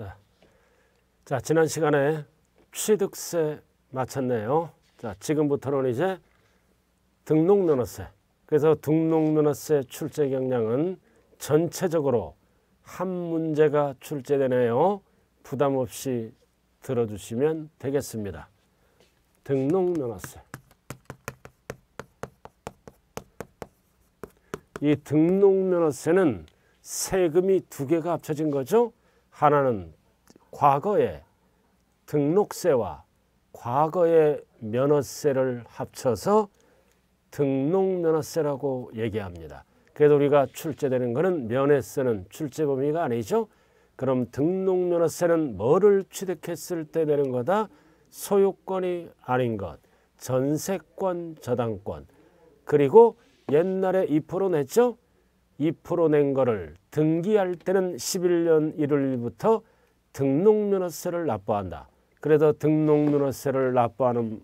네. 자 지난 시간에 취득세 마쳤네요. 자 지금부터는 이제 등록면허세. 그래서 등록면허세 출제 경량은 전체적으로 한 문제가 출제되네요. 부담 없이 들어주시면 되겠습니다. 등록면허세. 이 등록면허세는 세금이 두 개가 합쳐진 거죠. 하나는 과거의 등록세와 과거의 면허세를 합쳐서 등록면허세라고 얘기합니다. 그래도 우리가 출제되는 것은 면허세는 출제 범위가 아니죠. 그럼 등록면허세는 뭐를 취득했을 때 내는 거다? 소유권이 아닌 것, 전세권, 저당권, 그리고 옛날에 2% 냈죠? 이 풀어낸 거를 등기할 때는 11년 1월부터 등록면허세를 납부한다. 그래서 등록면허세를 납부하는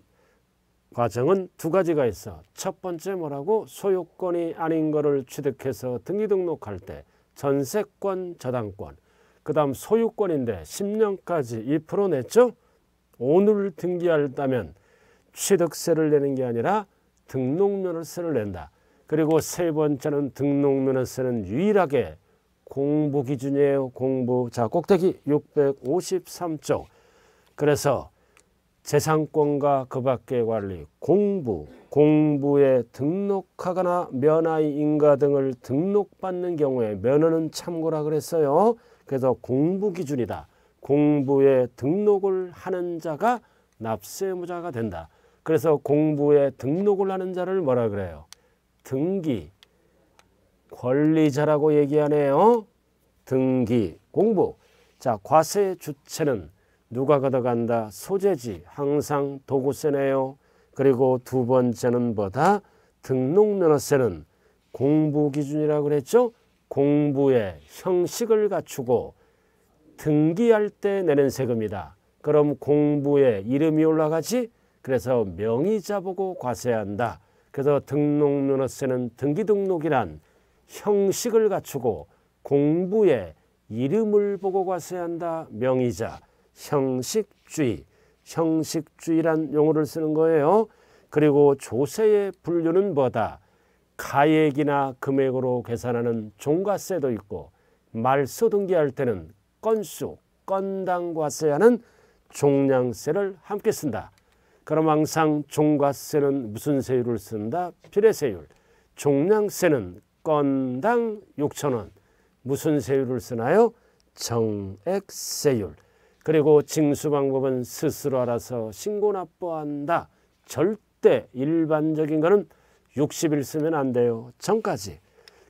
과정은 두 가지가 있어. 첫 번째 뭐라고 소유권이 아닌 거를 취득해서 등기 등록할 때 전세권, 저당권. 그다음 소유권인데 10년까지 2% 냈죠? 오늘 등기할다면 취득세를 내는 게 아니라 등록면허세를 낸다. 그리고 세 번째는 등록면허세는 유일하게 공부 기준이에요. 공부. 자, 꼭대기 653쪽. 그래서 재산권과 그 밖의 관리, 공부, 공부에 등록하거나 면허의 인가 등을 등록받는 경우에 면허는 참고라 그랬어요. 그래서 공부 기준이다. 공부에 등록을 하는 자가 납세무자가 된다. 그래서 공부에 등록을 하는 자를 뭐라 그래요? 등기 권리자라고 얘기하네요. 등기 공부 자 과세 주체는 누가 걷어간다 소재지 항상 도구세네요. 그리고 두 번째는 뭐다 등록면허세는 공부 기준이라고 그랬죠. 공부의 형식을 갖추고 등기할 때 내는 세금이다. 그럼 공부에 이름이 올라가지 그래서 명의자 보고 과세한다. 그래서 등록면허세는 등기등록이란 형식을 갖추고 공부에 이름을 보고 과세 한다 명의자 형식주의 형식주의란 용어를 쓰는 거예요. 그리고 조세의 분류는 뭐다? 가액이나 금액으로 계산하는 종과세도 있고 말소 등기할 때는 건수, 건당 과세하는 종량세를 함께 쓴다. 그럼 항상 종과세는 무슨 세율을 쓴다? 필의 세율 종량세는 건당 6천 원. 무슨 세율을 쓰나요? 정액세율. 그리고 징수 방법은 스스로 알아서 신고 납부한다. 절대 일반적인 거는 60일 쓰면 안 돼요. 전까지.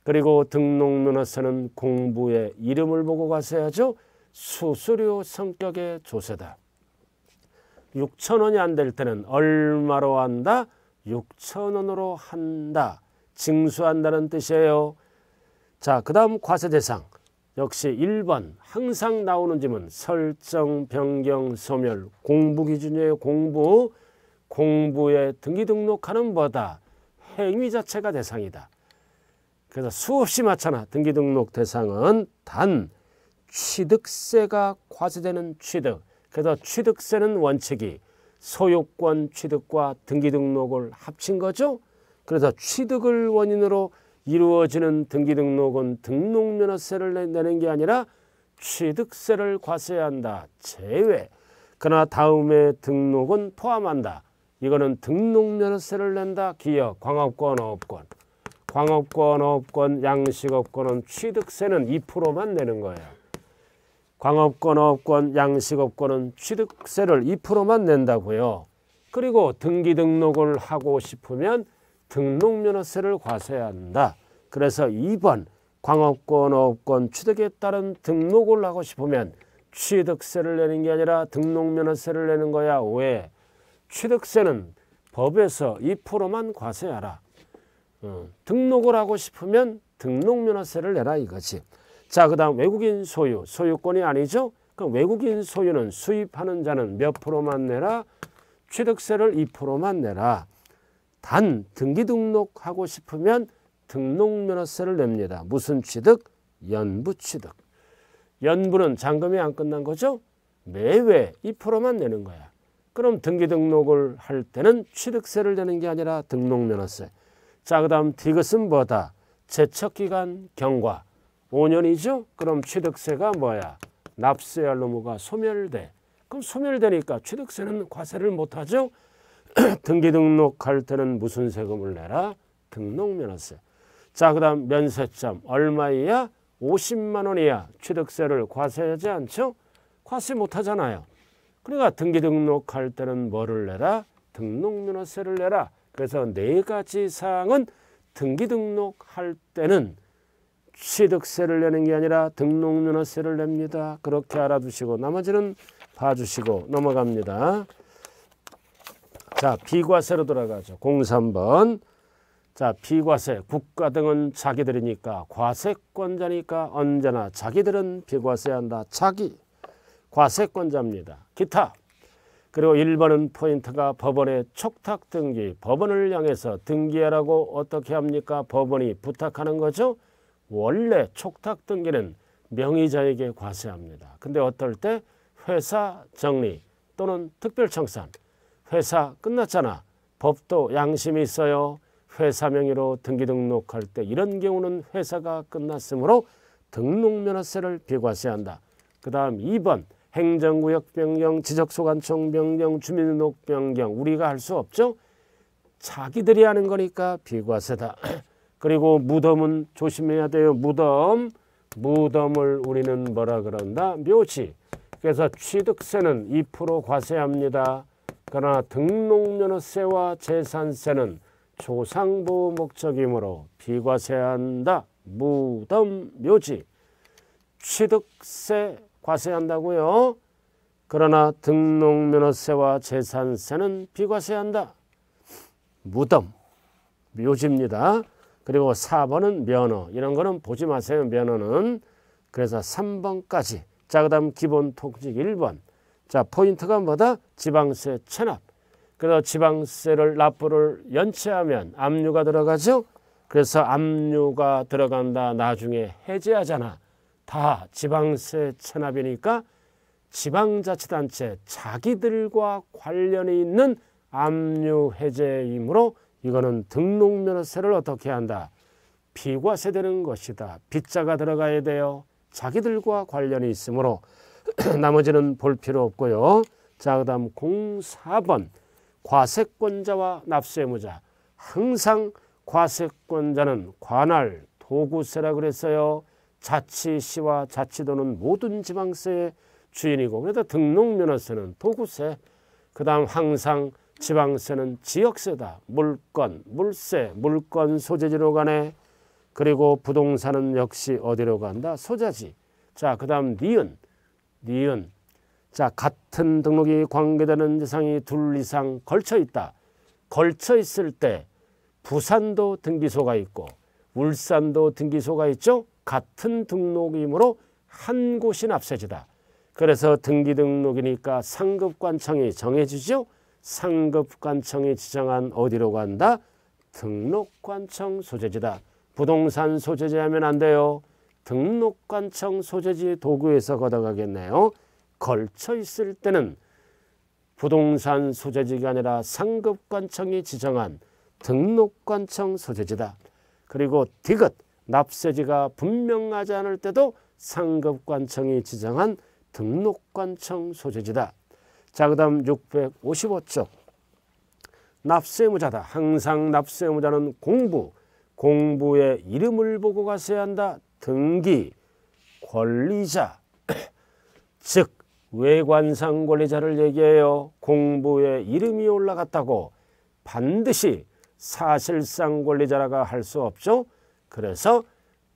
그리고 등록문화서는 공부에 이름을 보고 가셔야죠. 수수료 성격의 조세다. 6천 원이 안 될 때는 얼마로 한다? 6천 원으로 한다. 징수한다는 뜻이에요. 자, 그 다음 과세대상. 역시 1번 항상 나오는 질문 설정, 변경, 소멸, 공부 기준이에요. 공부, 공부에 등기 등록하는 뭐다? 행위 자체가 대상이다. 그래서 수없이 많잖아. 등기 등록 대상은 단 취득세가 과세되는 취득. 그래서 취득세는 원칙이 소유권 취득과 등기 등록을 합친 거죠. 그래서 취득을 원인으로 이루어지는 등기 등록은 등록면허세를 내는 게 아니라 취득세를 과세한다. 제외. 그러나 다음에 등록은 포함한다. 이거는 등록면허세를 낸다. 기업, 광업권, 업권 광업권, 업권 양식업권은 취득세는 2%만 내는 거예요. 광업권, 어업권, 양식업권은 취득세를 2%만 낸다고요. 그리고 등기 등록을 하고 싶으면 등록면허세를 과세한다. 그래서 2번 광업권, 어업권 취득에 따른 등록을 하고 싶으면 취득세를 내는 게 아니라 등록면허세를 내는 거야. 왜? 취득세는 법에서 2%만 과세하라. 어, 등록을 하고 싶으면 등록면허세를 내라 이거지. 자, 그 다음 외국인 소유. 소유권이 아니죠? 그럼 외국인 소유는 수입하는 자는 몇 프로만 내라? 취득세를 2%만 내라. 단 등기 등록하고 싶으면 등록면허세를 냅니다. 무슨 취득? 연부 취득. 연부는 잔금이 안 끝난 거죠? 매회 2%만 내는 거야. 그럼 등기 등록을 할 때는 취득세를 내는 게 아니라 등록면허세. 자, 그 다음 디귿은 뭐다? 제척기간 경과. 5년이죠? 그럼 취득세가 뭐야? 납세할 의무가 소멸돼. 그럼 소멸되니까 취득세는 과세를 못하죠? 등기 등록할 때는 무슨 세금을 내라? 등록면허세. 자, 그 다음 면세점 얼마 이야? 50만 원 이야. 취득세를 과세하지 않죠? 과세 못하잖아요. 그러니까 등기 등록할 때는 뭐를 내라? 등록면허세를 내라. 그래서 네 가지 사항은 등기 등록할 때는 취득세를 내는 게 아니라 등록면허세를 냅니다. 그렇게 알아두시고 나머지는 봐주시고 넘어갑니다. 자 비과세로 돌아가죠. 03번 자 비과세 국가 등은 자기들이니까 과세권자니까 언제나 자기들은 비과세한다. 자기 과세권자입니다. 기타 그리고 1번은 포인트가 법원의 촉탁 등기 법원을 향해서 등기하라고 어떻게 합니까? 법원이 부탁하는 거죠. 원래 촉탁 등기는 명의자에게 과세합니다. 근데 어떨 때 회사 정리 또는 특별 청산 회사 끝났잖아. 법도 양심이 있어요. 회사 명의로 등기 등록할 때 이런 경우는 회사가 끝났으므로 등록면허세를 비과세한다. 그 다음 2번 행정구역 변경, 지적소관청 변경, 주민등록 변경 우리가 할 수 없죠. 자기들이 하는 거니까 비과세다. 그리고 무덤은 조심해야 돼요. 무덤. 무덤을 우리는 뭐라 그런다? 묘지. 그래서 취득세는 2% 과세합니다. 그러나 등록연세와 재산세는 조상부 목적이므로 비과세한다. 무덤 묘지. 취득세 과세한다고요. 그러나 등록면허세와 재산세는 비과세한다. 무덤 묘지입니다. 그리고 4번은 면허. 이런 거는 보지 마세요. 면허는. 그래서 3번까지. 자, 그 다음 기본 통직 1번. 자, 포인트가 뭐다? 지방세 체납. 그래서 지방세를 납부를 연체하면 압류가 들어가죠. 그래서 압류가 들어간다. 나중에 해제하잖아. 다 지방세 체납이니까 지방자치단체 자기들과 관련이 있는 압류 해제이므로 이거는 등록면허세를 어떻게 한다. 비과세 되는 것이다. 빚자가 들어가야 돼요. 자기들과 관련이 있으므로 나머지는 볼 필요 없고요. 자, 그 다음 04번 과세권자와 납세의무자 항상 과세권자는 관할, 도구세라 그랬어요. 자치시와 자치도는 모든 지방세의 주인이고 그래도 등록면허세는 도구세 그 다음 항상 지방세는 지역세다. 물건, 물세, 물건 소재지로 가네. 그리고 부동산은 역시 어디로 간다? 소자지. 자, 그 다음 니은. 니은. 자, 같은 등록이 관계되는 대상이 둘 이상 걸쳐 있다. 걸쳐 있을 때 부산도 등기소가 있고 울산도 등기소가 있죠. 같은 등록이므로 한 곳이 납세지다. 그래서 등기 등록이니까 상급 관청이 정해주죠. 상급관청이 지정한 어디로 간다? 등록관청 소재지다. 부동산 소재지 하면 안 돼요. 등록관청 소재지 도구에서 걷어가겠네요. 걸쳐 있을 때는 부동산 소재지가 아니라 상급관청이 지정한 등록관청 소재지다. 그리고 디귿 납세지가 분명하지 않을 때도 상급관청이 지정한 등록관청 소재지다. 자, 그 다음 655쪽. 납세무자다. 항상 납세무자는 공부, 공부의 이름을 보고 가서야 한다. 등기, 권리자, 즉 외관상 권리자를 얘기해요. 공부의 이름이 올라갔다고 반드시 사실상 권리자라가 할 수 없죠. 그래서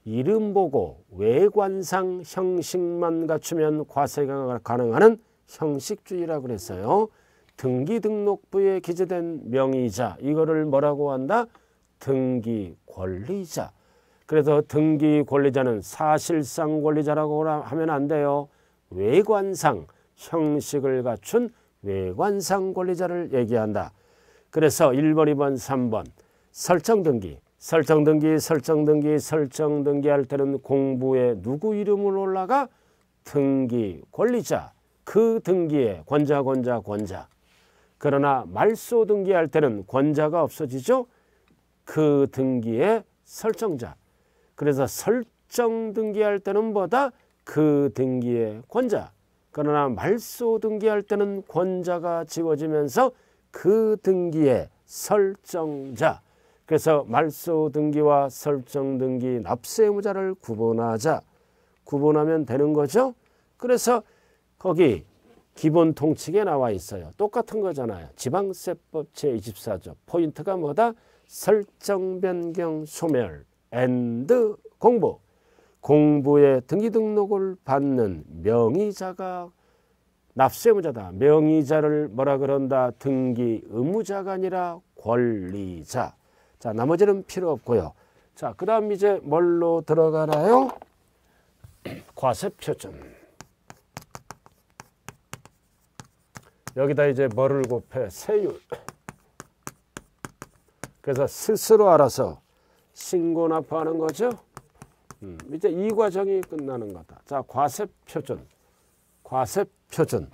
이름 보고 외관상 형식만 갖추면 과세가 가능하는 형식주의라고 그랬어요. 등기등록부에 기재된 명의자 이거를 뭐라고 한다? 등기 권리자. 그래서 등기 권리자는 사실상 권리자라고 하면 안 돼요. 외관상 형식을 갖춘 외관상 권리자를 얘기한다. 그래서 1번, 2번, 3번 설정등기, 설정등기, 설정등기, 설정등기 할 때는 공부에 누구 이름으 올라가? 등기 권리자 그 등기에 권자 권자 권자 그러나 말소 등기할 때는 권자가 없어지죠. 그 등기에 설정자 그래서 설정 등기할 때는 뭐다 그 등기에 권자 그러나 말소 등기할 때는 권자가 지워지면서 그 등기에 설정자 그래서 말소 등기와 설정 등기 납세 의무자를 구분하자 구분하면 되는 거죠. 그래서 거기 기본 통칙에 나와 있어요. 똑같은 거잖아요. 지방세법 제24조 포인트가 뭐다? 설정 변경 소멸 앤드 공부 공부에 등기 등록을 받는 명의자가 납세 의무자다. 명의자를 뭐라 그런다? 등기 의무자가 아니라 권리자. 자, 나머지는 필요 없고요. 자, 그 다음 이제 뭘로 들어가나요? 과세표준. 여기다 이제 뭐를 곱해 세율 그래서 스스로 알아서 신고납부하는 거죠. 음, 이제 이 과정이 끝나는 거다. 자, 과세표준. 과세표준.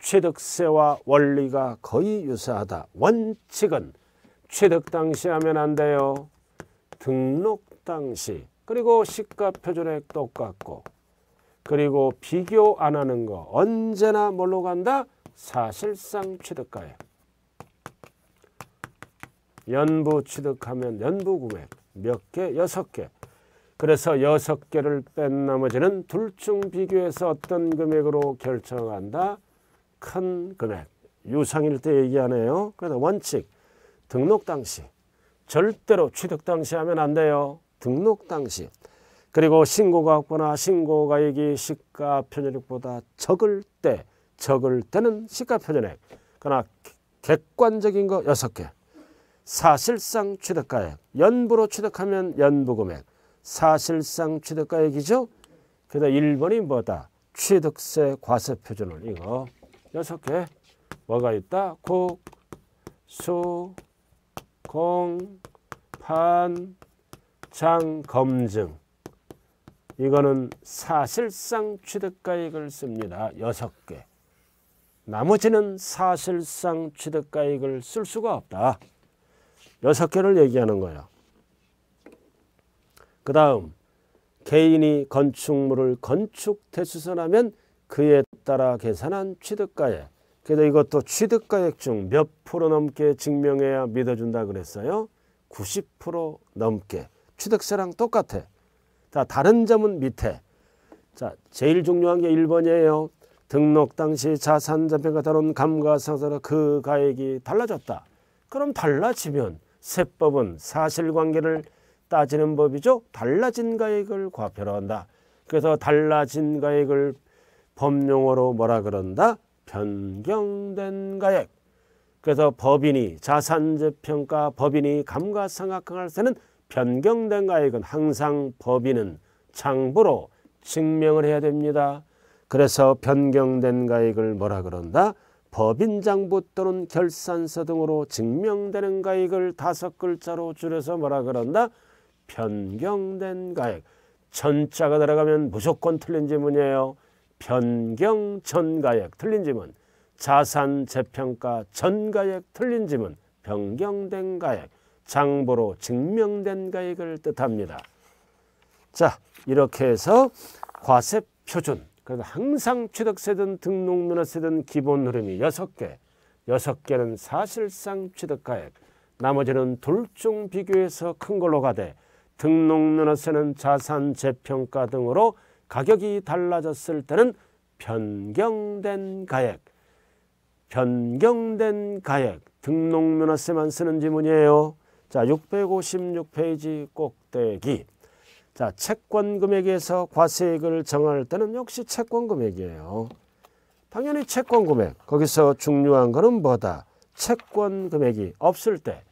취득세와 원리가 거의 유사하다. 원칙은 취득 당시 하면 안 돼요. 등록 당시. 그리고 시가표준액 똑같고. 그리고 비교 안 하는 거. 언제나 뭘로 간다? 사실상 취득가액 연부 취득하면 연부 금액 몇 개? 여섯 개 그래서 여섯 개를 뺀 나머지는 둘 중 비교해서 어떤 금액으로 결정한다? 큰 금액. 유상일 때 얘기하네요. 그래서 원칙, 등록 당시. 절대로 취득 당시 하면 안 돼요. 등록 당시. 그리고 신고가 없거나 신고가액이 시가 편율액보다 적을 때 적을 때는 시가표준액 그러나 객관적인 거 6개 사실상 취득가액 연부로 취득하면 연부금액 사실상 취득가액이죠 그다 1번이 뭐다 취득세 과세표준을 이거 6개 뭐가 있다 국, 수, 공, 판, 장, 검증 이거는 사실상 취득가액을 씁니다. 6개. 나머지는 사실상 취득가액을 쓸 수가 없다. 여섯 개를 얘기하는 거예요. 그 다음 개인이 건축물을 건축 대수선하면 그에 따라 계산한 취득가액. 그래서 이것도 취득가액 중 몇 프로 넘게 증명해야 믿어준다 그랬어요. 90% 넘게. 취득세랑 똑같아. 자, 다른 점은 밑에. 자, 제일 중요한 게 1번이에요. 등록 당시 자산자평가 다른 감가상각으로 그 가액이 달라졌다. 그럼 달라지면 세법은 사실관계를 따지는 법이죠. 달라진 가액을 과표로 한다. 그래서 달라진 가액을 법용어로 뭐라 그런다? 변경된 가액. 그래서 법인이 자산재평가 법인이 감가상각할 때는 변경된 가액은 항상 법인은 장부로 증명을 해야 됩니다. 그래서 변경된 가액을 뭐라 그런다? 법인장부 또는 결산서 등으로 증명되는 가액을 다섯 글자로 줄여서 뭐라 그런다? 변경된 가액. 전자가 들어가면 무조건 틀린 지문이에요. 변경 전가액 틀린 지문. 자산 재평가 전가액 틀린 지문. 변경된 가액. 장부로 증명된 가액을 뜻합니다. 자 이렇게 해서 과세 표준 그래서 항상 취득세든 등록면허세든 기본 흐름이 6개6 개는 사실상 취득가액, 나머지는 둘 중 비교해서 큰 걸로 가되 등록면허세는 자산 재평가 등으로 가격이 달라졌을 때는 변경된 가액, 변경된 가액, 등록면허세만 쓰는 지문이에요. 자, 656페이지 꼭대기. 자, 채권 금액에서 과세액을 정할 때는 역시 채권 금액이에요. 당연히 채권 금액. 거기서 중요한 거는 뭐다? 채권 금액이 없을 때.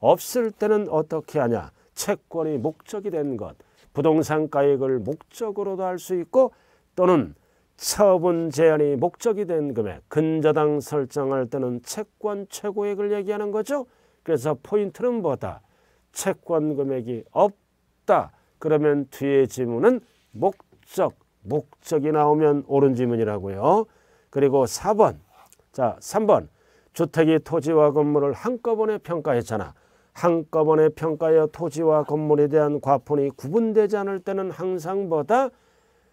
없을 때는 어떻게 하냐? 채권이 목적이 된 것. 부동산 가액을 목적으로도 할 수 있고 또는 처분 제한이 목적이 된 금액, 근저당 설정할 때는 채권 최고액을 얘기하는 거죠. 그래서 포인트는 뭐다? 채권 금액이 없다. 그러면 뒤에 지문은 목적, 목적이 나오면 옳은 지문이라고요. 그리고 4번, 자 3번 주택이 토지와 건물을 한꺼번에 평가했잖아. 한꺼번에 평가하여 토지와 건물에 대한 과 f 이 구분되지 않을 때는 항상보다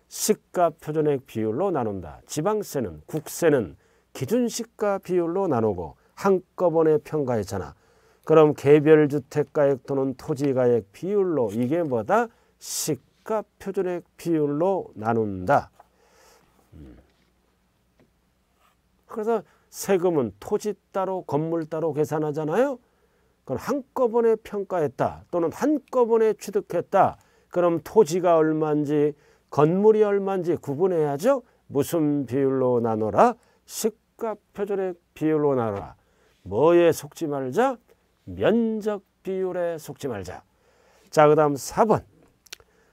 시가표준액 비율로 나눈다. 지방세는 국세는 기준시가 비율로 나누고 한꺼번에 평가했잖아. 그럼 개별 주택가액 또는 토지가액 비율로 이게 뭐다? 시가 표준액 비율로 나눈다. 음. 그래서 세금은 토지 따로 건물 따로 계산하잖아요. 그럼 한꺼번에 평가했다 또는 한꺼번에 취득했다. 그럼 토지가 얼마인지 건물이 얼마인지 구분해야죠. 무슨 비율로 나눠라? 시가표준액 비율로 나눠라. 뭐에 속지 말자? 면적 비율에 속지 말자. 자, 그 다음 4번.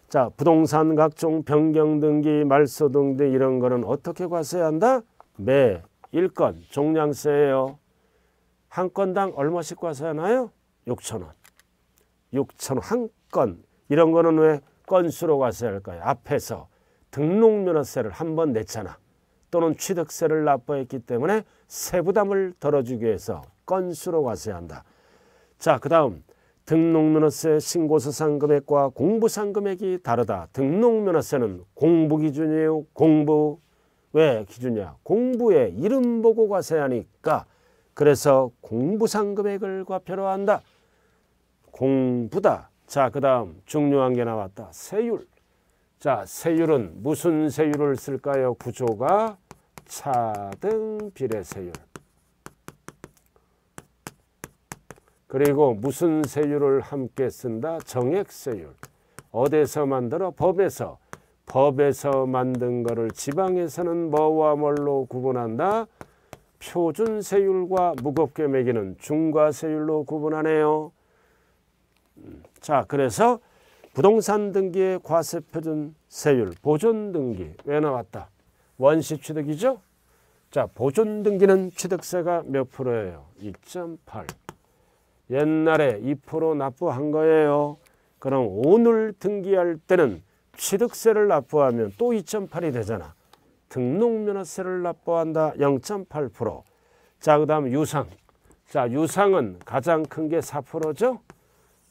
자, 부동산 각종 변경 등기, 말소 등등 이런 거는 어떻게 과세한다? 해야매 1건 종량세예요. 한 건당 얼마씩 과세하나요? 6천 원. 6천 원 한건 이런 거는 왜 건수로 과세할 까요 앞에서 등록면허세를 한번 냈잖아. 또는 취득세를 납부했기 때문에 세부담을 덜어주기 위해서 건수로 과세한다. 자, 그 다음 등록면허세 신고서 상금액과 공부 상금액이 다르다. 등록면허세는 공부 기준이에요. 공부. 왜 기준이야? 공부에 이름 보고 과세하니까 그래서 공부 상금액을 과표로 한다. 공부다. 자, 그 다음 중요한 게 나왔다. 세율. 자, 세율은 무슨 세율을 쓸까요? 구조가 차등 비례 세율. 그리고 무슨 세율을 함께 쓴다? 정액세율. 어디서 만들어? 법에서. 법에서 만든 거를 지방에서는 뭐와 뭘로 구분한다? 표준세율과 무겁게 매기는 중과세율로 구분하네요. 음, 자, 그래서 부동산 등기의 과세표준 세율, 보존 등기 왜 나왔다? 원시 취득이죠? 자, 보존 등기는 취득세가 몇 프로예요? 2.8. 옛날에 2% 납부한 거예요. 그럼 오늘 등기할 때는 취득세를 납부하면 또 2.8이 되잖아. 등록면허세를 납부한다 0.8%. 자, 그 다음 유상. 자, 유상은 가장 큰 게 4%죠?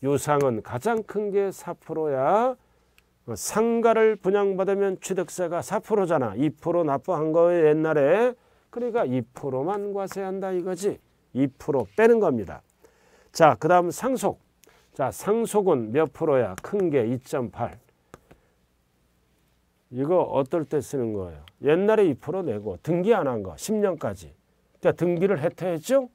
유상은 가장 큰 게 4%야. 상가를 분양받으면 취득세가 4%잖아. 2% 납부한 거예요, 옛날에. 그러니까 2%만 과세한다 이거지. 2% 빼는 겁니다. 자, 그 다음 상속. 자, 상속은 몇 프로야? 큰 게 2.8. 이거 어떨 때 쓰는 거예요? 옛날에 2% 내고 등기 안 한 거, 10년까지. 그러니까 등기를 해태했죠?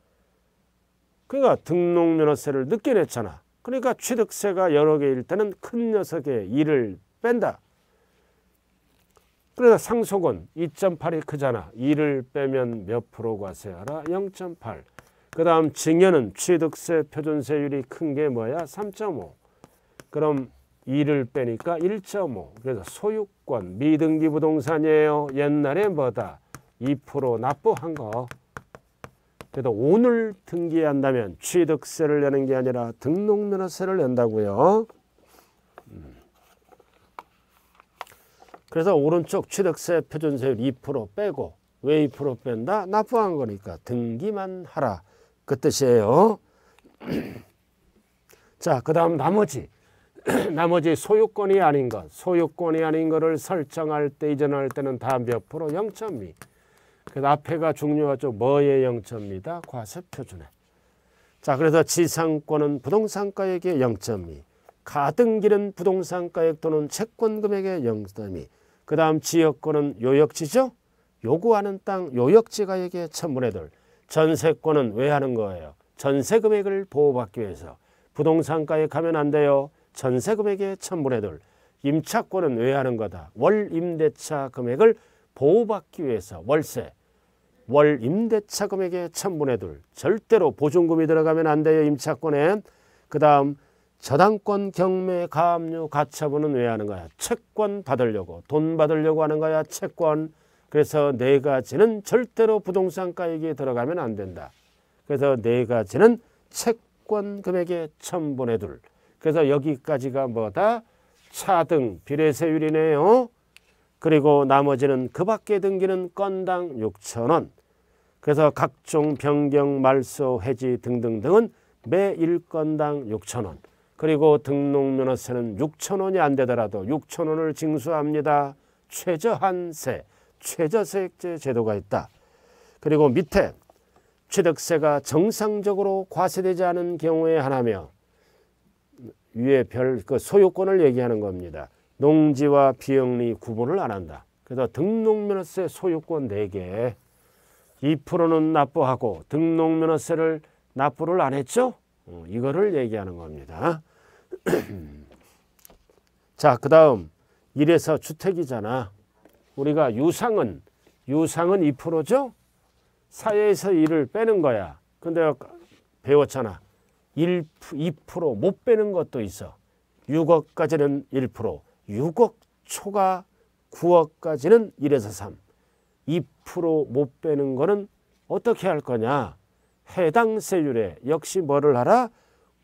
그러니까 등록면허세를 늦게 냈잖아. 그러니까 취득세가 여러 개일 때는 큰 녀석의 2를 뺀다. 그래서 상속은 2.8이 크잖아. 2를 빼면 몇 프로 과세하라? 0.8. 그 다음 증여는 취득세 표준세율이 큰 게 뭐야? 3.5 그럼 2를 빼니까 1.5 그래서 소유권 미등기 부동산이에요 옛날에 뭐다 2% 납부한 거 그래도 오늘 등기한다면 취득세를 내는 게 아니라 등록면허세를 낸다고요 음. 그래서 오른쪽 취득세 표준세율 2% 빼고 왜 2% 뺀다? 납부한 거니까 등기만 하라 그 뜻이에요. 자, 그 다음 나머지. 나머지 소유권이 아닌 것, 소유권이 아닌 것을 설정할 때, 이전할 때는 다몇 프로? 0.2. 그 앞에가 중요하죠. 뭐의 0.2다? 과세표준에. 자, 그래서 지상권은 부동산가액의 0.2. 가등기는 부동산가액 또는 채권금액의 0.2. 그 다음 지역권은 요역지죠? 요구하는 땅 요역지가액의 천분의 돌. 전세권은 왜 하는 거예요? 전세 금액을 보호받기 위해서. 부동산가에 가면 안 돼요. 전세 금액에 천분해둘 임차권은 왜 하는 거다. 월 임대차 금액을 보호받기 위해서 월세. 월 임대차 금액에 천분해둘 절대로 보증금이 들어가면 안 돼요. 임차권엔. 그 다음 저당권 경매 가압류 가처분은 왜 하는 거야? 채권 받으려고. 돈 받으려고 하는 거야. 채권. 그래서 네 가지는 절대로 부동산 가액에 들어가면 안 된다. 그래서 네 가지는 채권 금액의 천분의 둘. 그래서 여기까지가 뭐다? 차등 비례세율이네요. 그리고 나머지는 그 밖에 등기는 건당 6천원. 그래서 각종 변경, 말소, 해지 등등등은 매 1건당 6천원. 그리고 등록면허세는 6천원이 안 되더라도 6천원을 징수합니다. 최저한세. 최저세액제 제도가 있다. 그리고 밑에 취득세가 정상적으로 과세되지 않은 경우에 하나며 위에 별 그 소유권을 얘기하는 겁니다. 농지와 비영리 구분을 안 한다. 그래서 등록면허세 소유권 4개 2%는 납부하고 등록면허세를 납부를 안 했죠? 어, 이거를 얘기하는 겁니다. 자, 그 다음 1에서 주택이잖아. 우리가 유상은 유상은 2%죠. 사회에서 일을 빼는 거야. 근데 배웠잖아. 1, 2%못 빼는 것도 있어. 6억까지는 1%, 6억 초과 9억까지는 1에서 3. 2%못 빼는 거는 어떻게 할 거냐? 해당 세율에 역시 뭐를 하라?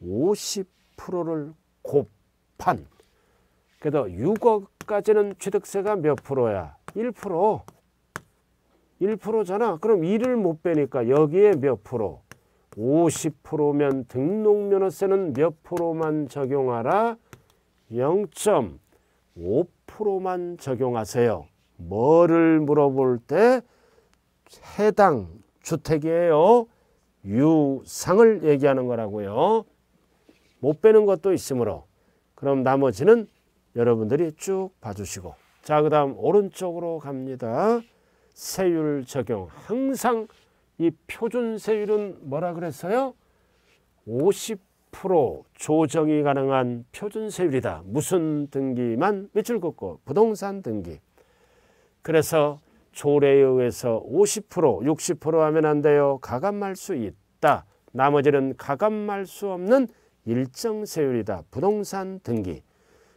50%를 곱한. 그래서 6억까지는 취득세가 몇 프로야? 1% 1%잖아. 그럼 1을 못 빼니까 여기에 몇 프로? 50%면 등록면허세는 몇 프로만 적용하라? 0.5%만 적용하세요. 뭐를 물어볼 때 해당 주택이에요. 유상을 얘기하는 거라고요. 못 빼는 것도 있으므로 그럼 나머지는 여러분들이 쭉 봐주시고 자, 그 다음 오른쪽으로 갑니다. 세율 적용. 항상 이 표준 세율은 뭐라 그랬어요? 50% 조정이 가능한 표준 세율이다. 무슨 등기만 밑줄 긋고 부동산 등기. 그래서 조례에 의해서 50% 60% 하면 안 돼요. 가감할 수 있다. 나머지는 가감할 수 없는 일정 세율이다. 부동산 등기.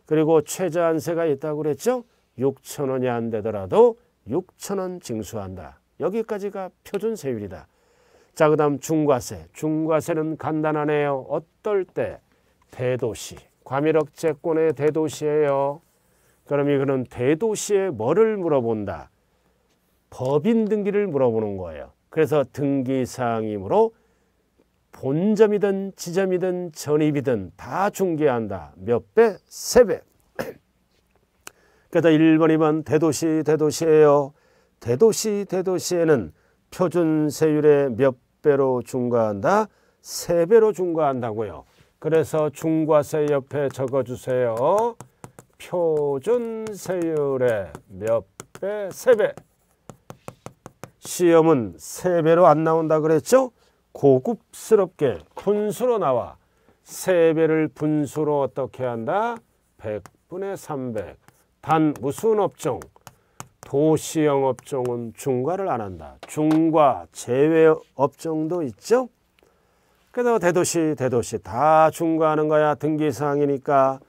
그리고 최저한세가 있다고 그랬죠? 6천 원이 안 되더라도 6천 원 징수한다. 여기까지가 표준 세율이다. 자, 그다음 중과세. 중과세는 간단하네요. 어떨 때 대도시, 과밀억제권의 대도시예요. 그럼 이거는 대도시에 뭐를 물어본다? 법인 등기를 물어보는 거예요. 그래서 등기사항이므로 본점이든 지점이든 전입이든 다 중개한다. 몇 배? 세 배. 그래서 1번, 이면 대도시, 대도시예요. 대도시, 대도시에는 표준 세율의 몇 배로 중과한다? 세배로 중과한다고요. 그래서 중과세 옆에 적어주세요. 표준 세율의 몇 배? 세배 시험은 세배로안 나온다 그랬죠? 고급스럽게 분수로 나와 세배를 분수로 어떻게 한다? 100분의 300단 무슨 업종 도시형 업종은 중과를 안 한다. 중과 제외 업종도 있죠. 그래서 대도시 대도시 다 중과하는 거야. 등기사항이니까.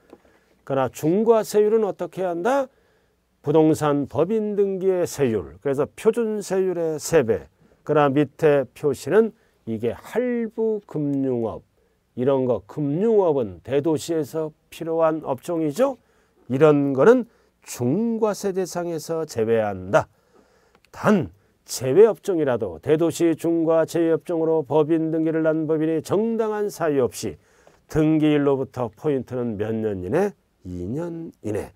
그러나 중과세율은 어떻게 한다? 부동산 법인 등기의 세율. 그래서 표준세율의 세배 그러나 밑에 표시는 이게 할부금융업. 이런 거 금융업은 대도시에서 필요한 업종이죠. 이런 거는 중과세 대상에서 제외한다. 단 제외업종이라도 대도시 중과 제외업종으로 법인 등기를 난 법인이 정당한 사유 없이 등기일로부터 포인트는 몇 년 이내? 2년 이내.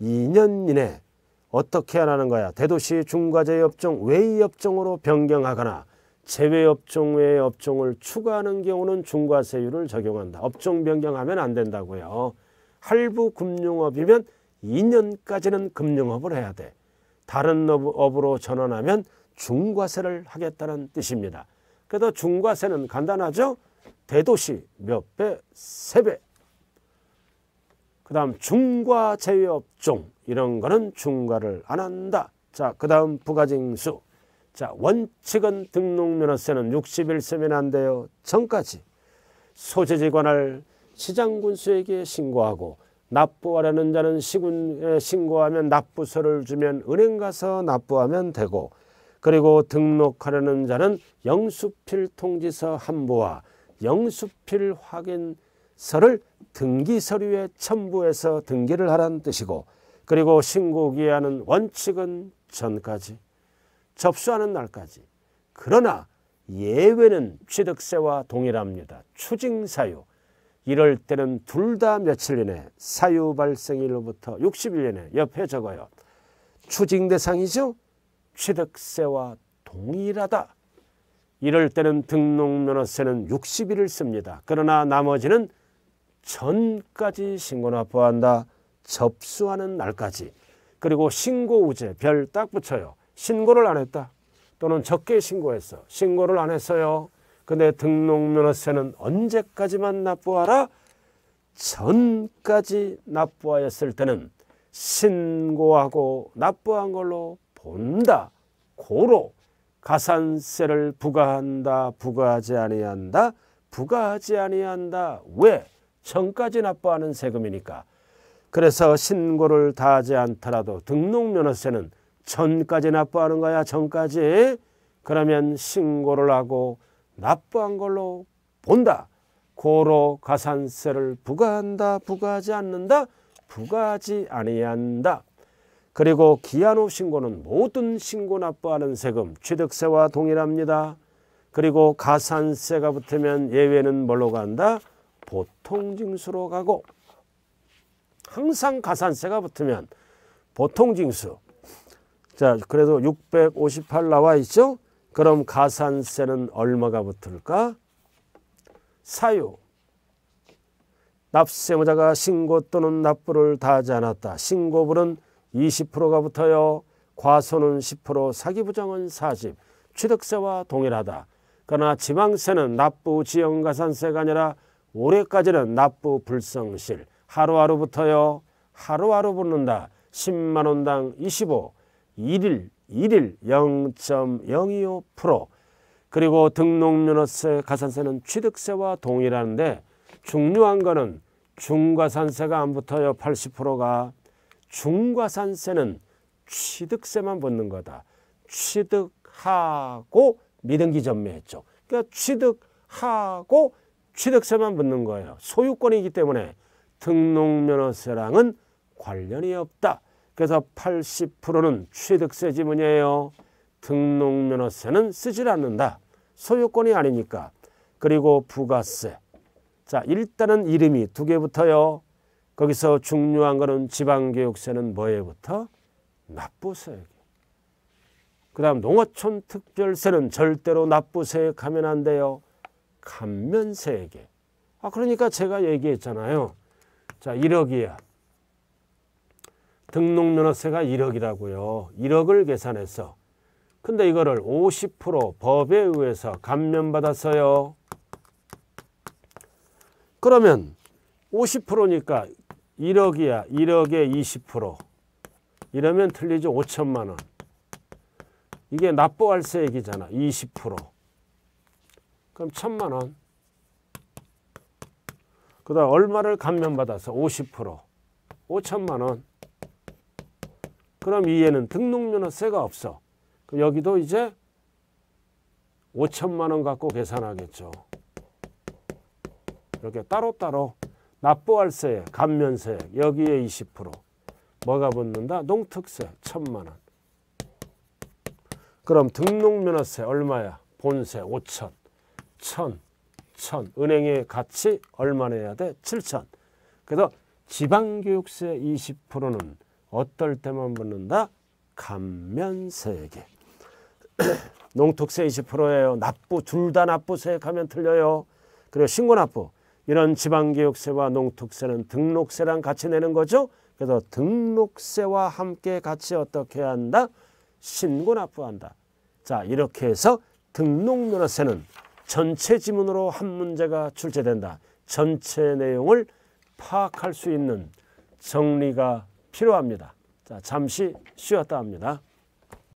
2년 이내 어떻게 하라는 거야? 대도시 중과제업종 외의업종으로 변경하거나 제외업종 외의 업종을 추가하는 경우는 중과세율을 적용한다. 업종 변경하면 안 된다고요. 할부 금융업이면 2년까지는 금융업을 해야 돼. 다른 업으로 전환하면 중과세를 하겠다는 뜻입니다. 그래서 중과세는 간단하죠. 대도시 몇 배, 세 배. 그 다음 중과제외업종 이런 거는 중과를 안 한다. 자, 그 다음 부가징수. 자, 원칙은 등록면허세는 61세면 안 돼요. 전까지 소재지관할 시장군수에게 신고하고 납부하려는 자는 시군에 신고하면 납부서를 주면 은행 가서 납부하면 되고 그리고 등록하려는 자는 영수필 통지서 한부와 영수필 확인서를 등기 서류에 첨부해서 등기를 하라는 뜻이고 그리고 신고 기한은 원칙은 전까지 접수하는 날까지 그러나 예외는 취득세와 동일합니다. 추징사유 이럴 때는 둘 다 며칠 이내 사유 발생일로부터 60일 이내 옆에 적어요. 추징 대상이죠. 취득세와 동일하다. 이럴 때는 등록면허세는 60일을 씁니다. 그러나 나머지는 전까지 신고 납부한다. 접수하는 날까지. 그리고 신고 우제 별 딱 붙여요. 신고를 안 했다. 또는 적게 신고했어. 신고를 안 했어요. 근데 등록면허세는 언제까지만 납부하라? 전까지 납부하였을 때는 신고하고 납부한 걸로 본다. 고로 가산세를 부과한다. 부과하지 아니한다. 부과하지 아니한다. 왜? 전까지 납부하는 세금이니까. 그래서 신고를 다 하지 않더라도 등록면허세는 전까지 납부하는 거야. 전까지. 그러면 신고를 하고 납부한 걸로 본다. 고로 가산세를 부과한다. 부과하지 않는다. 부과하지 아니한다. 그리고 기한 후 신고는 모든 신고 납부하는 세금 취득세와 동일합니다. 그리고 가산세가 붙으면 예외는 뭘로 간다? 보통징수로 가고 항상 가산세가 붙으면 보통징수 자 그래도 658 나와 있죠? 그럼 가산세는 얼마가 붙을까? 사유 납세무자가 신고 또는 납부를 다하지 않았다. 신고부는 20%가 붙어요. 과소는 10%, 사기부정은 40. 취득세와 동일하다. 그러나 지방세는 납부 지역가산세가 아니라 올해까지는 납부 불성실. 하루하루 붙어요. 하루하루 붙는다. 10만원당 25. 1일 1일 0.025% 그리고 등록면허세 가산세는 취득세와 동일한데 중요한 거는 중과산세가 안 붙어요. 80%가 중과산세는 취득세만 붙는 거다. 취득하고 미등기 전매했죠. 그러니까 취득하고 취득세만 붙는 거예요. 소유권이기 때문에 등록면허세랑은 관련이 없다. 그래서 80%는 취득세 지문이에요. 등록면허세는 쓰질 않는다. 소유권이 아니니까. 그리고 부가세. 자, 일단은 이름이 두 개부터요. 거기서 중요한 거는 지방교육세는 뭐에부터? 납부세액. 그 다음 농어촌 특별세는 절대로 납부세액 하면 안 돼요. 감면세액에. 아, 그러니까 제가 얘기했잖아요. 자, 1억 이야 등록면허세가 1억이라고요. 1억을 계산해서 근데 이거를 50% 법에 의해서 감면받았어요. 그러면 50%니까 1억이야. 1억에 20% 이러면 틀리죠. 5천만 원. 이게 납부할세액이잖아. 20% 그럼 천만 원. 그 다음 얼마를 감면받아서 50% 5천만 원. 그럼 이 얘는 등록면허세가 없어. 여기도 이제 5천만 원 갖고 계산하겠죠. 이렇게 따로따로 납부할세, 감면세 여기에 20% 뭐가 붙는다? 농특세 천만 원. 그럼 등록면허세 얼마야? 본세 5천, 천, 천. 은행의 가치 얼마 내야 돼? 7천. 그래서 지방교육세 20%는 어떨 때만 붙는다? 감면세계. 농특세 20%예요. 납부 둘 다 납부세 가면 틀려요. 그리고 신고납부 이런 지방교육세와 농특세는 등록세랑 같이 내는 거죠. 그래서 등록세와 함께 같이 어떻게 한다? 신고납부한다. 자 이렇게 해서 등록면허세는 전체 지문으로 한 문제가 출제된다. 전체 내용을 파악할 수 있는 정리가 필요합니다. 자, 잠시 쉬었다 합니다.